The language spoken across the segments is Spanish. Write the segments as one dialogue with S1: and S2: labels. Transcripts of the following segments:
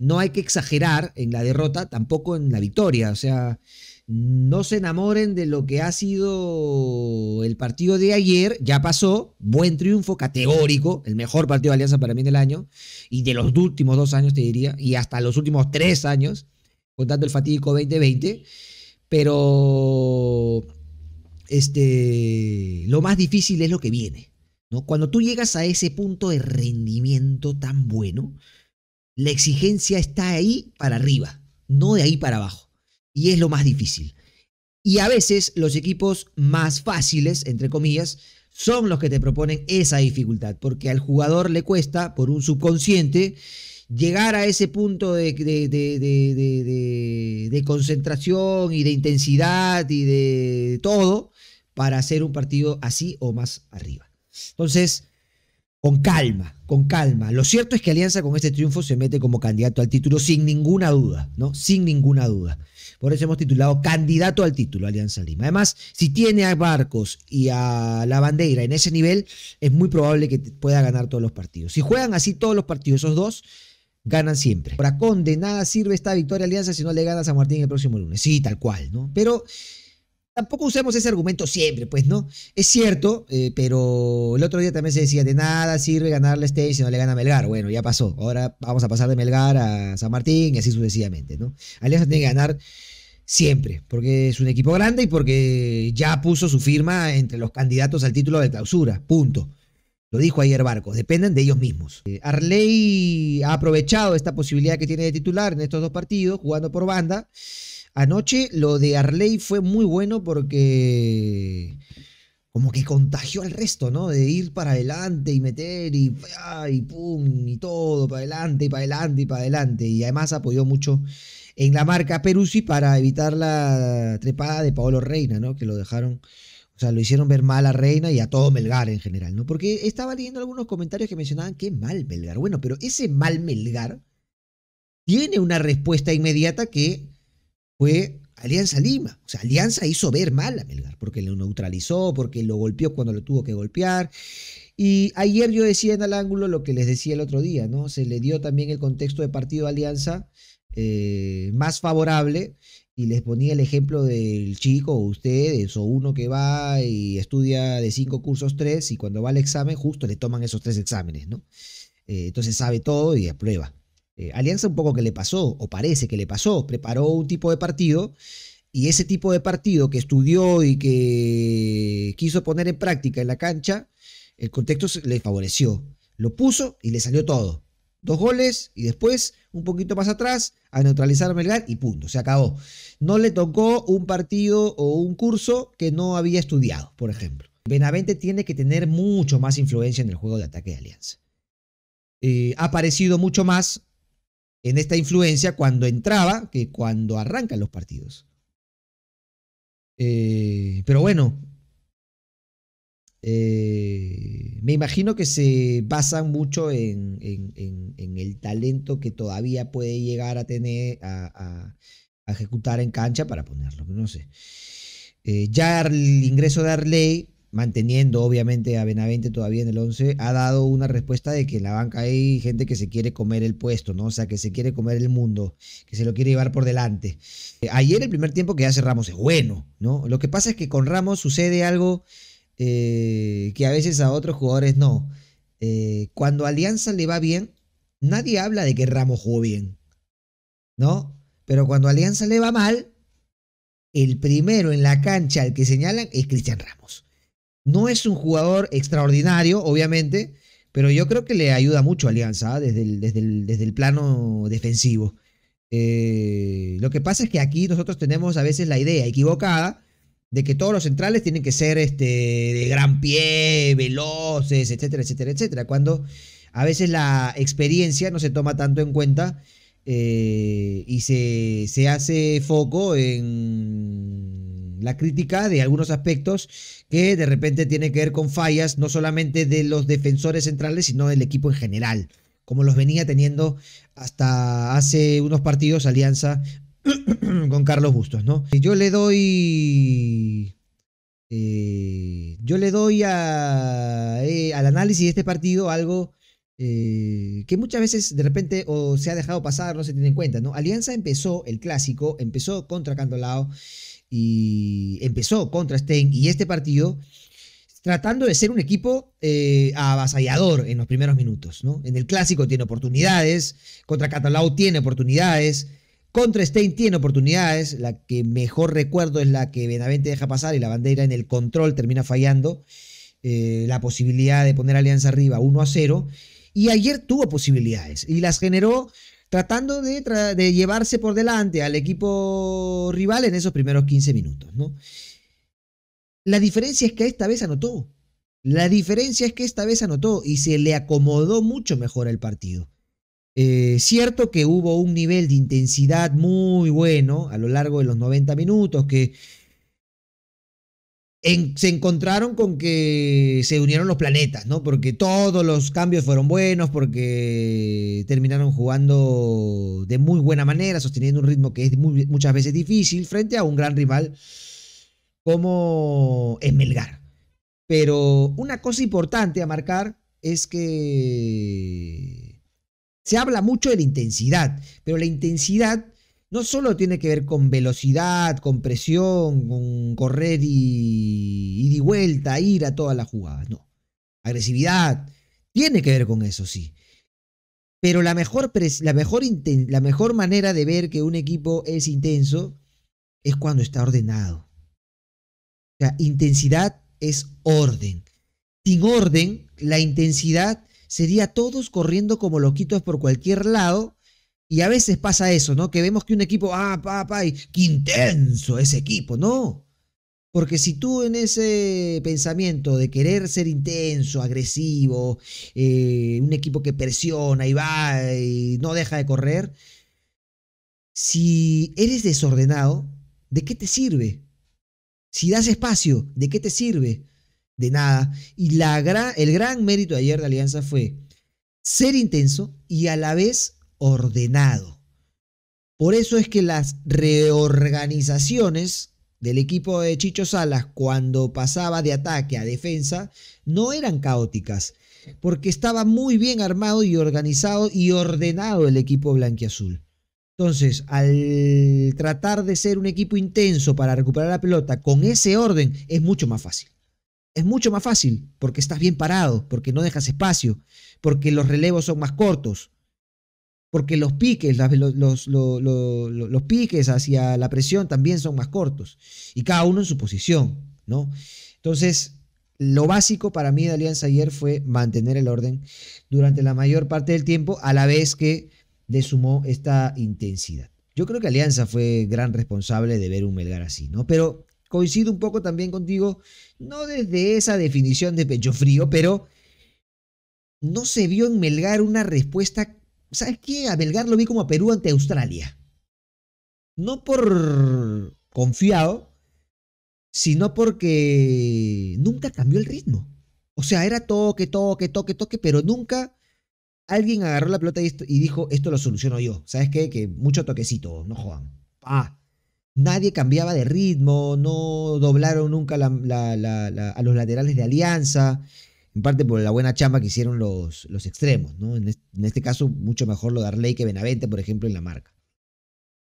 S1: no hay que exagerar en la derrota, tampoco en la victoria. O sea, no se enamoren de lo que ha sido el partido de ayer, ya pasó, buen triunfo categórico, el mejor partido de Alianza para mí del año, y de los últimos dos años te diría, y hasta los últimos tres años, contando el fatídico 2020, pero este, lo más difícil es lo que viene. ¿no? Cuando tú llegas a ese punto de rendimiento tan bueno, la exigencia está ahí para arriba, no de ahí para abajo. Y es lo más difícil. Y a veces los equipos más fáciles, entre comillas, son los que te proponen esa dificultad, porque al jugador le cuesta, por un subconsciente, llegar a ese punto de, concentración y de intensidad y de todo para hacer un partido así o más arriba. Entonces, con calma, con calma. Lo cierto es que Alianza con este triunfo se mete como candidato al título sin ninguna duda, ¿no? Sin ninguna duda. Por eso hemos titulado candidato al título Alianza Lima. Además, si tiene a Barcos y a la bandera en ese nivel, es muy probable que pueda ganar todos los partidos. Si juegan así todos los partidos, esos dos, ganan siempre. Para Conde, nada sirve esta victoria Alianza si no le gana a San Martín el próximo lunes. Sí, tal cual, ¿no? Pero tampoco usemos ese argumento siempre, pues, ¿no? Es cierto, eh, pero el otro día también se decía, de nada sirve ganarle a Stage si no le gana a Melgar. Bueno, ya pasó. Ahora vamos a pasar de Melgar a San Martín y así sucesivamente, ¿no? Alianza tiene que ganar siempre, porque es un equipo grande y porque ya puso su firma entre los candidatos al título de clausura, punto. Lo dijo ayer Barcos, dependen de ellos mismos. Eh, Arley ha aprovechado esta posibilidad que tiene de titular en estos dos partidos, jugando por banda. Anoche lo de Arley fue muy bueno porque como que contagió al resto, ¿no? De ir para adelante y meter y, y pum y todo, para adelante y para adelante y para adelante. Y además apoyó mucho en la marca Peruzzi para evitar la trepada de Paolo Reina, ¿no? Que lo dejaron, o sea, lo hicieron ver mal a Reina y a todo Melgar en general, ¿no? Porque estaba leyendo algunos comentarios que mencionaban que mal Melgar. Bueno, pero ese mal Melgar tiene una respuesta inmediata que fue Alianza Lima. O sea, Alianza hizo ver mal a Melgar, porque lo neutralizó, porque lo golpeó cuando lo tuvo que golpear. Y ayer yo decía en el ángulo lo que les decía el otro día, ¿no? Se le dio también el contexto de partido de Alianza eh, más favorable y les ponía el ejemplo del chico o ustedes o uno que va y estudia de cinco cursos tres y cuando va al examen justo le toman esos tres exámenes, ¿no? Eh, entonces sabe todo y aprueba. Eh, Alianza un poco que le pasó, o parece que le pasó, preparó un tipo de partido y ese tipo de partido que estudió y que quiso poner en práctica en la cancha, el contexto le favoreció. Lo puso y le salió todo. Dos goles y después, un poquito más atrás, a neutralizar a Melgar y punto, se acabó. No le tocó un partido o un curso que no había estudiado, por ejemplo. Benavente tiene que tener mucho más influencia en el juego de ataque de Alianza. Eh, ha aparecido mucho más en esta influencia cuando entraba que cuando arrancan los partidos. Eh, pero bueno, eh, me imagino que se basan mucho en, el talento que todavía puede llegar a tener, a, ejecutar en cancha para ponerlo, no sé. Eh, ya el ingreso de Arley manteniendo obviamente a Benavente todavía en el 11, ha dado una respuesta de que en la banca hay gente que se quiere comer el puesto, ¿no? O sea, que se quiere comer el mundo, que se lo quiere llevar por delante. Eh, ayer el primer tiempo que hace Ramos es bueno, ¿no? Lo que pasa es que con Ramos sucede algo eh, que a veces a otros jugadores no. Eh, cuando Alianza le va bien, nadie habla de que Ramos jugó bien, ¿no? Pero cuando Alianza le va mal, el primero en la cancha al que señalan es Cristian Ramos. No es un jugador extraordinario, obviamente, pero yo creo que le ayuda mucho a Alianza ¿ah? desde, el, desde, plano defensivo. Eh, lo que pasa es que aquí nosotros tenemos a veces la idea equivocada de que todos los centrales tienen que ser este, de gran pie, veloces, etcétera, etcétera, etcétera. Cuando a veces la experiencia no se toma tanto en cuenta eh, y se, se hace foco en la crítica de algunos aspectos que de repente tiene que ver con fallas, no solamente de los defensores centrales, sino del equipo en general, como los venía teniendo hasta hace unos partidos Alianza con Carlos Bustos, ¿no? Yo le doy... Eh, yo le doy eh, al análisis de este partido algo eh, que muchas veces de repente o se ha dejado pasar, no se tiene en cuenta, ¿no? Alianza empezó el clásico, empezó contra Cantolao, y empezó contra Stein y este partido tratando de ser un equipo eh, avasallador en los primeros minutos. ¿no? En el clásico tiene oportunidades, contra Catalao tiene oportunidades, contra Stein tiene oportunidades, la que mejor recuerdo es la que Benavente deja pasar y la bandera en el control termina fallando, eh, la posibilidad de poner Alianza arriba 1 a 0, y ayer tuvo posibilidades y las generó tratando de, llevarse por delante al equipo rival en esos primeros 15 minutos, ¿no? La diferencia es que esta vez anotó. La diferencia es que esta vez anotó y se le acomodó mucho mejor el partido. Eh, cierto que hubo un nivel de intensidad muy bueno a lo largo de los 90 minutos, que se encontraron con que se unieron los planetas, ¿no? Porque todos los cambios fueron buenos, porque terminaron jugando de muy buena manera, sosteniendo un ritmo que es muchas veces difícil frente a un gran rival como es Pero una cosa importante a marcar es que se habla mucho de la intensidad, pero la intensidad no solo tiene que ver con velocidad, con presión, con correr y, y de vuelta, ir a todas las jugadas, no. Agresividad, tiene que ver con eso, sí. Pero la mejor, la mejor, la mejor manera de ver que un equipo es intenso es cuando está ordenado. O sea, intensidad es orden. Sin orden, la intensidad sería todos corriendo como loquitos por cualquier lado y a veces pasa eso, ¿no? Que vemos que un equipo, ah, pa, pa, qué intenso ese equipo, no. Porque si tú en ese pensamiento de querer ser intenso, agresivo, eh, un equipo que presiona y va y no deja de correr, si eres desordenado, ¿de qué te sirve? Si das espacio, ¿de qué te sirve? De nada. Y la el gran mérito de ayer de Alianza fue ser intenso y a la vez ordenado. Por eso es que las reorganizaciones del equipo de Chicho Salas cuando pasaba de ataque a defensa no eran caóticas, porque estaba muy bien armado y organizado y ordenado el equipo blanquiazul. Entonces, al tratar de ser un equipo intenso para recuperar la pelota con ese orden, es mucho más fácil. Es mucho más fácil porque estás bien parado, porque no dejas espacio, porque los relevos son más cortos, porque los piques, los, piques hacia la presión también son más cortos y cada uno en su posición, ¿no? Entonces, lo básico para mí de Alianza ayer fue mantener el orden durante la mayor parte del tiempo a la vez que le sumó esta intensidad. Yo creo que Alianza fue gran responsable de ver un Melgar así, ¿no? Pero coincido un poco también contigo, no desde esa definición de pecho frío, pero no se vio en Melgar una respuesta ¿Sabes qué? A Belgar lo vi como a Perú ante Australia. No por confiado, sino porque nunca cambió el ritmo. O sea, era toque, toque, toque, toque, pero nunca alguien agarró la pelota y, dijo, esto lo soluciono yo. ¿Sabes qué? Que mucho toquecito, no jodan. ah Nadie cambiaba de ritmo, no doblaron nunca a los laterales de Alianza en parte por la buena chamba que hicieron los, los extremos, ¿no? En, este, caso, mucho mejor lo de Arley que Benavente, por ejemplo, en la marca.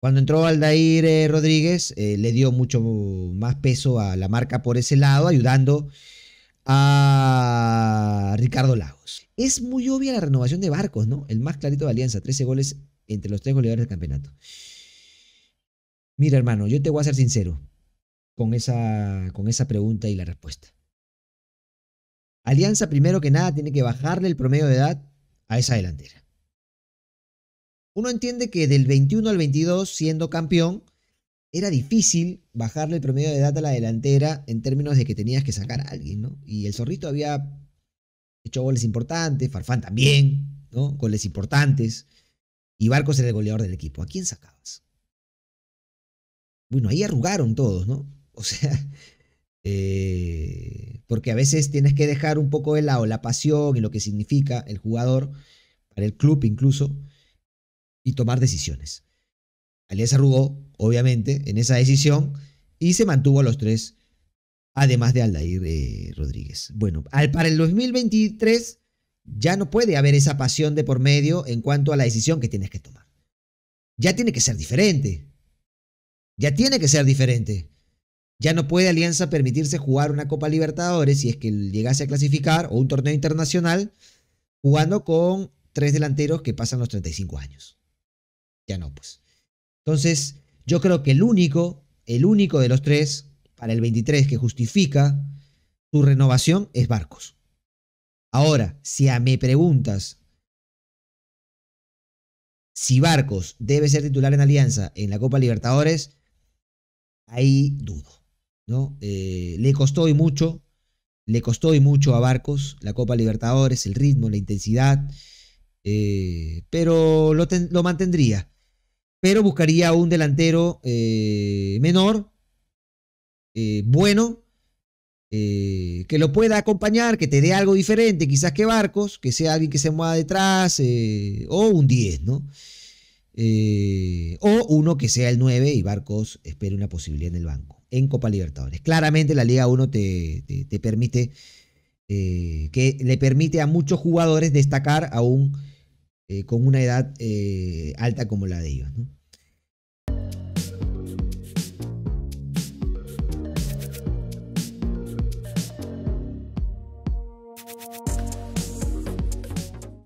S1: Cuando entró Aldair eh, Rodríguez, eh, le dio mucho más peso a la marca por ese lado, ayudando a Ricardo Lagos. Es muy obvia la renovación de barcos, ¿no? El más clarito de Alianza, 13 goles entre los tres goleadores del campeonato. Mira, hermano, yo te voy a ser sincero con esa, con esa pregunta y la respuesta. Alianza, primero que nada, tiene que bajarle el promedio de edad a esa delantera. Uno entiende que del 21 al 22, siendo campeón, era difícil bajarle el promedio de edad a la delantera en términos de que tenías que sacar a alguien, ¿no? Y el Zorrito había hecho goles importantes, Farfán también, ¿no? Goles importantes. Y Barcos era el goleador del equipo. ¿A quién sacabas? Bueno, ahí arrugaron todos, ¿no? O sea, eh, porque a veces tienes que dejar un poco de lado la pasión y lo que significa el jugador para el club incluso y tomar decisiones. Alianza arrugó, obviamente, en esa decisión y se mantuvo a los tres, además de Aldair eh, Rodríguez. Bueno, para el 2023 ya no puede haber esa pasión de por medio en cuanto a la decisión que tienes que tomar. Ya tiene que ser diferente. Ya tiene que ser diferente. Ya no puede Alianza permitirse jugar una Copa Libertadores si es que llegase a clasificar o un torneo internacional jugando con tres delanteros que pasan los 35 años. Ya no, pues. Entonces, yo creo que el único, el único de los tres para el 23 que justifica su renovación es Barcos. Ahora, si a me preguntas si Barcos debe ser titular en Alianza en la Copa Libertadores, ahí dudo. Eh, le costó y mucho, le costó y mucho a Barcos la Copa Libertadores, el ritmo, la intensidad, eh, pero lo, mantendría. Pero buscaría un delantero eh, menor, bueno, que lo pueda acompañar, que te dé algo diferente, quizás que Barcos, que sea alguien que se mueva detrás, o un 10, ¿no? o uno que sea el 9 y Barcos espere una posibilidad en el banco en Copa Libertadores. Claramente la Liga 1 te, permite, eh, que le permite a muchos jugadores destacar aún eh, con una edad eh, alta como la de ellos. ¿no?